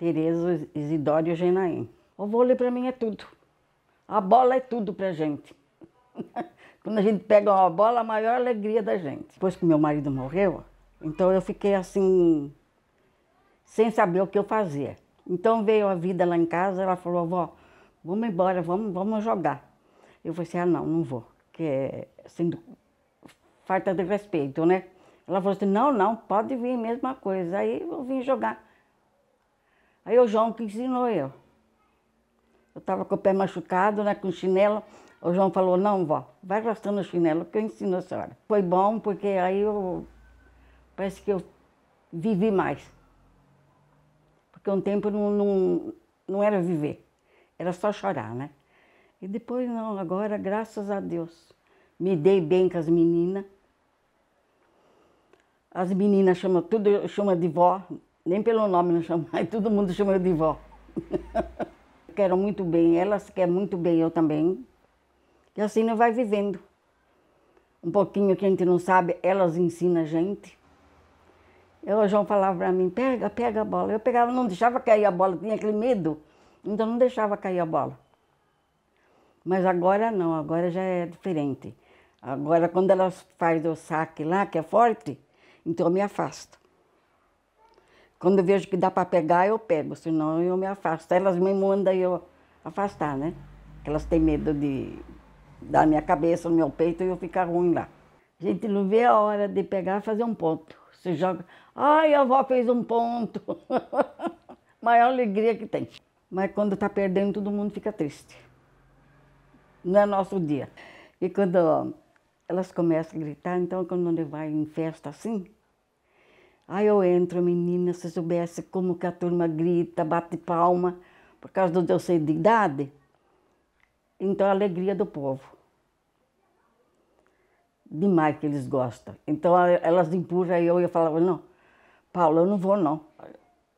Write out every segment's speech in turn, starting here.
Tereza Isidório Genaim. O vôlei para mim é tudo. A bola é tudo para gente. Quando a gente pega uma bola, a maior alegria da gente. Depois que meu marido morreu, então eu fiquei assim, sem saber o que eu fazia. Então veio a vida lá em casa, ela falou, vó, vamos embora, vamos, vamos jogar. Eu falei assim, ah não, não vou, que é assim, falta de respeito, né? Ela falou assim, não, não, pode vir, mesma coisa. Aí eu vim jogar. Aí o João que ensinou eu. Eu estava com o pé machucado, né, com chinelo. O João falou, não, vó, vai arrastando o chinelo que eu ensino a senhora. Foi bom, porque aí eu... Parece que eu vivi mais. Porque um tempo não, não, não era viver, era só chorar, né? E depois não, agora, graças a Deus, me dei bem com as meninas. As meninas chamam tudo, chama de vó, nem pelo nome não chamava, todo mundo chama eu de vó. Quero muito bem, elas querem muito bem, eu também. E assim não vai vivendo. Um pouquinho que a gente não sabe, elas ensinam a gente. Eu, o João falava para mim, pega, pega a bola. Eu pegava, não deixava cair a bola, tinha aquele medo. Então não deixava cair a bola. Mas agora não, agora já é diferente. Agora quando elas faz o saque lá, que é forte, então eu me afasto. Quando eu vejo que dá para pegar, eu pego, senão eu me afasto. Elas me mandam eu afastar, né? Elas têm medo de da minha cabeça, no meu peito e eu ficar ruim lá. A gente não vê a hora de pegar e fazer um ponto. Se joga, ai, a avó fez um ponto. Maior alegria que tem. Mas quando está perdendo, todo mundo fica triste. Não é nosso dia. E quando elas começam a gritar, então quando ele vai em festa assim, Aí eu entro, menina, se soubesse como que a turma grita, bate palma, por causa do Deus ser de idade. Então, é a alegria do povo. Demais que eles gostam. Então, elas empurram eu e eu falava, não, Paula, eu não vou não.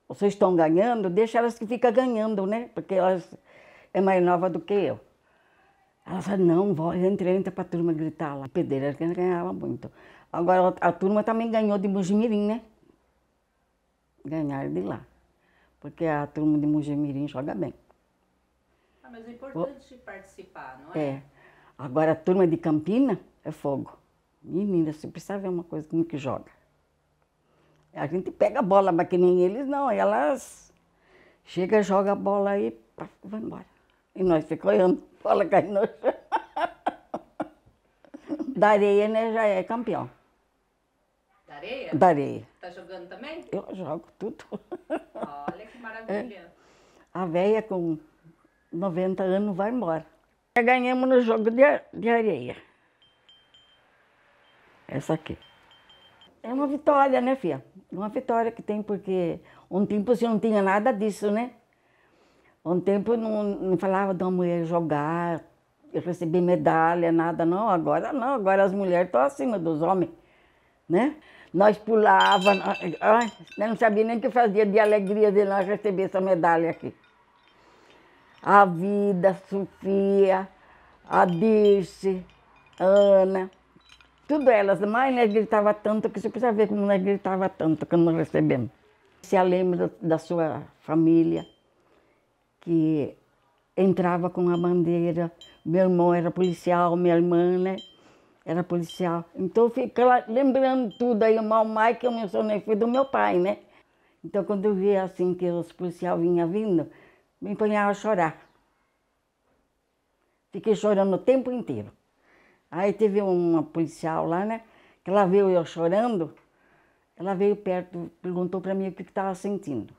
Vocês estão ganhando, deixa elas que ficam ganhando, né? Porque elas é mais nova do que eu. Ela fala, não, vó, entra, entra para a turma gritar lá. Pedreira ganhava muito. Agora, a turma também ganhou de Mujimirim, né? ganhar de lá. Porque a turma de Mugimirim joga bem. Ah, mas é importante o... participar, não é? É. Agora a turma de Campina é fogo. Menina, você precisa ver uma coisa como que joga. A gente pega a bola, mas que nem eles não. elas chega, joga a bola aí, pá, vai embora. E nós ficamos olhando, a bola cai no chão. da areia, né, já é campeão. Da areia. Tá jogando também? Eu jogo tudo. Olha que maravilha. É. A velha com 90 anos vai embora. Ganhamos no jogo de, de areia. Essa aqui. É uma vitória, né, filha? Uma vitória que tem, porque um tempo você não tinha nada disso, né? Um tempo não, não falava de uma mulher jogar, receber medalha, nada, não. Agora não, agora as mulheres estão acima dos homens né? Nós pulava, nós, nós né, não sabia nem o que fazia de alegria de nós receber essa medalha aqui. A Vida, a Sofia, a Dirce, a Ana, tudo elas. Mas nós gritava tanto que você precisa ver como nós gritava tanto quando nós recebemos. Se a lembra da sua família, que entrava com a bandeira. Meu irmão era policial, minha irmã, né? era policial. Então eu fiquei lá lembrando tudo. Aí o mal mais que eu mencionei foi do meu pai, né? Então quando eu via assim que os policiais vinham vindo, me empenhava a chorar. Fiquei chorando o tempo inteiro. Aí teve uma policial lá, né? Que ela viu eu chorando, ela veio perto, perguntou para mim o que estava sentindo.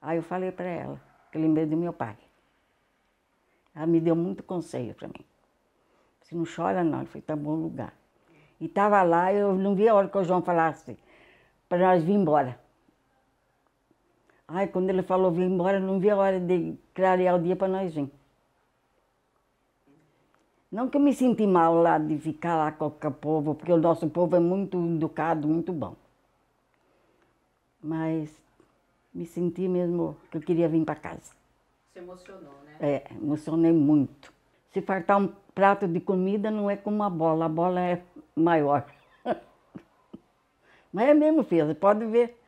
Aí eu falei para ela que lembrei do meu pai. Ela me deu muito conselho para mim não chora não, ele foi tão tá bom lugar. E tava lá, eu não via a hora que o João falasse para nós vir embora. Ai, quando ele falou vir embora, não vi a hora de clarear o dia para nós vir. Não que eu me senti mal lá de ficar lá com o povo, porque o nosso povo é muito educado, muito bom. Mas me senti mesmo que eu queria vir para casa. Se emocionou, né? É, emocionei muito. Se fartar um prato de comida, não é como uma bola, a bola é maior. Mas é mesmo, filha, pode ver.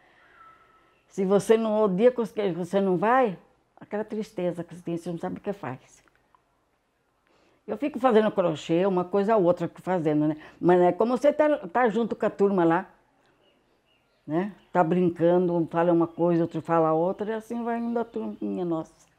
Se você não odia com os que você não vai, aquela tristeza que você tem, você não sabe o que faz. Eu fico fazendo crochê, uma coisa ou outra fazendo, né? Mas é como você tá, tá junto com a turma lá, né? Tá brincando, um fala uma coisa, outro fala outra, e assim vai indo a turminha nossa.